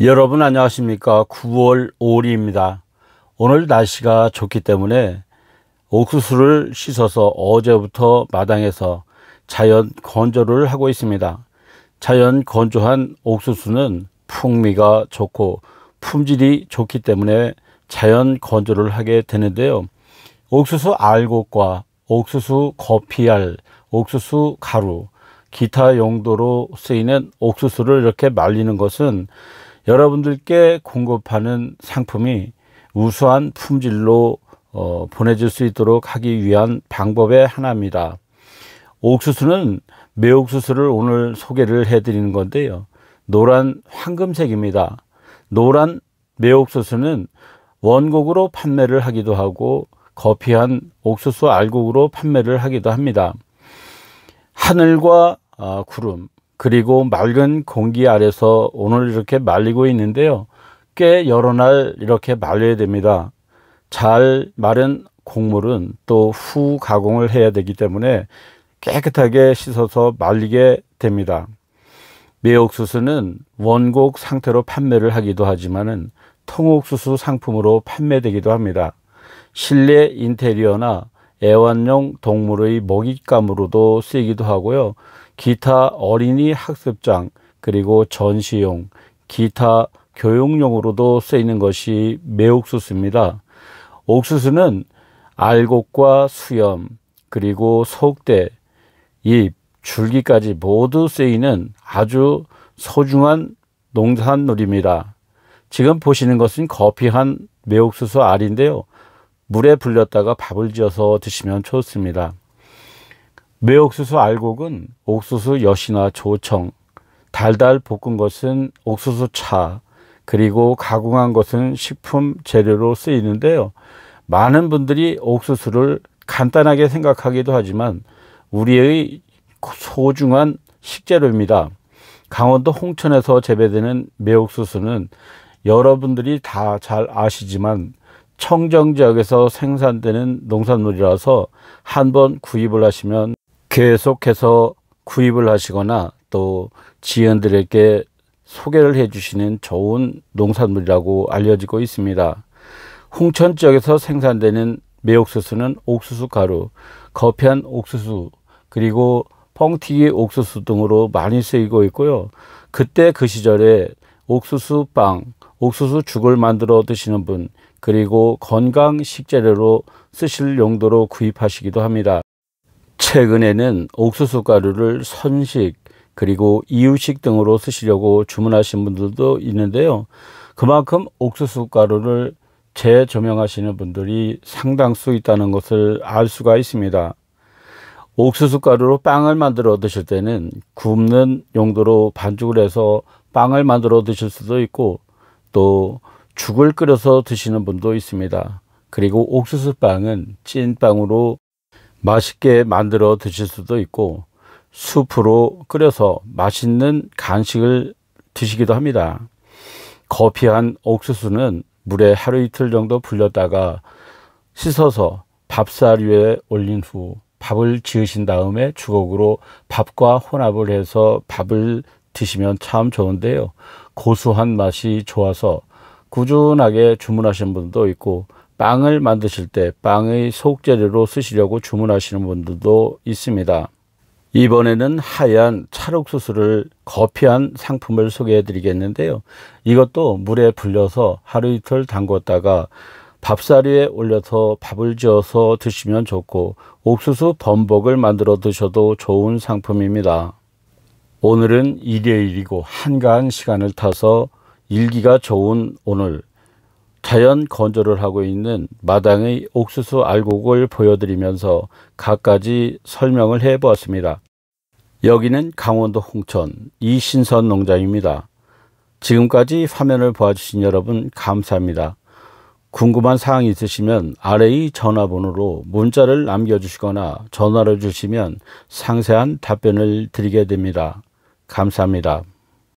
여러분 안녕하십니까 9월 5일입니다 오늘 날씨가 좋기 때문에 옥수수를 씻어서 어제부터 마당에서 자연 건조를 하고 있습니다 자연 건조한 옥수수는 풍미가 좋고 품질이 좋기 때문에 자연 건조를 하게 되는데요 옥수수 알곡과 옥수수 거피알, 옥수수 가루, 기타 용도로 쓰이는 옥수수를 이렇게 말리는 것은 여러분들께 공급하는 상품이 우수한 품질로 어, 보내줄 수 있도록 하기 위한 방법의 하나입니다. 옥수수는 매옥수수를 오늘 소개를 해드리는 건데요. 노란 황금색입니다. 노란 매옥수수는 원곡으로 판매를 하기도 하고 거피한 옥수수 알곡으로 판매를 하기도 합니다. 하늘과 아, 구름, 그리고 맑은 공기 아래서 오늘 이렇게 말리고 있는데요. 꽤 여러 날 이렇게 말려야 됩니다. 잘 마른 곡물은 또 후 가공을 해야 되기 때문에 깨끗하게 씻어서 말리게 됩니다. 매옥수수는 원곡 상태로 판매를 하기도 하지만 통옥수수 상품으로 판매되기도 합니다. 실내 인테리어나 애완용 동물의 먹잇감으로도 쓰이기도 하고요. 기타 어린이 학습장, 그리고 전시용, 기타 교육용으로도 쓰이는 것이 매옥수수입니다. 옥수수는 알곡과 수염, 그리고 속대, 잎, 줄기까지 모두 쓰이는 아주 소중한 농산물입니다. 지금 보시는 것은 거피한 매옥수수 알인데요. 물에 불렸다가 밥을 지어서 드시면 좋습니다. 매옥수수 알곡은 옥수수 여신화 조청, 달달 볶은 것은 옥수수 차, 그리고 가공한 것은 식품 재료로 쓰이는데요. 많은 분들이 옥수수를 간단하게 생각하기도 하지만 우리의 소중한 식재료입니다. 강원도 홍천에서 재배되는 매옥수수는 여러분들이 다 잘 아시지만 청정 지역에서 생산되는 농산물이라서 한번 구입을 하시면 계속해서 구입을 하시거나 또 지연들에게 소개를 해주시는 좋은 농산물이라고 알려지고 있습니다. 홍천 지역에서 생산되는 매옥수수는 옥수수 가루, 거편 옥수수, 그리고 뻥튀기 옥수수 등으로 많이 쓰이고 있고요. 그때 그 시절에 옥수수 빵, 옥수수 죽을 만들어 드시는 분, 그리고 건강 식재료로 쓰실 용도로 구입하시기도 합니다. 최근에는 옥수수 가루를 선식 그리고 이유식 등으로 쓰시려고 주문하신 분들도 있는데요. 그만큼 옥수수 가루를 재조명하시는 분들이 상당수 있다는 것을 알 수가 있습니다. 옥수수 가루로 빵을 만들어 드실 때는 굽는 용도로 반죽을 해서 빵을 만들어 드실 수도 있고 또 죽을 끓여서 드시는 분도 있습니다. 그리고 옥수수 빵은 찐빵으로 맛있게 만들어 드실 수도 있고 수프로 끓여서 맛있는 간식을 드시기도 합니다. 거피한 옥수수는 물에 하루 이틀 정도 불렸다가 씻어서 밥살 위에 올린 후 밥을 지으신 다음에 주걱으로 밥과 혼합을 해서 밥을 드시면 참 좋은데요. 고소한 맛이 좋아서 꾸준하게 주문하신 분도 있고 빵을 만드실 때 빵의 속재료로 쓰시려고 주문하시는 분들도 있습니다. 이번에는 하얀 찰옥수수를 거피한 상품을 소개해 드리겠는데요. 이것도 물에 불려서 하루 이틀 담궜다가 밥살위에 올려서 밥을 지어서 드시면 좋고 옥수수 범벅을 만들어 드셔도 좋은 상품입니다. 오늘은 일요일이고 한가한 시간을 타서 일기가 좋은 오늘 자연 건조를 하고 있는 마당의 옥수수 알곡을 보여드리면서 갖가지 설명을 해 보았습니다. 여기는 강원도 홍천 이신선 농장입니다. 지금까지 화면을 보아주신 여러분 감사합니다. 궁금한 사항이 있으시면 아래의 전화번호로 문자를 남겨주시거나 전화를 주시면 상세한 답변을 드리게 됩니다. 감사합니다.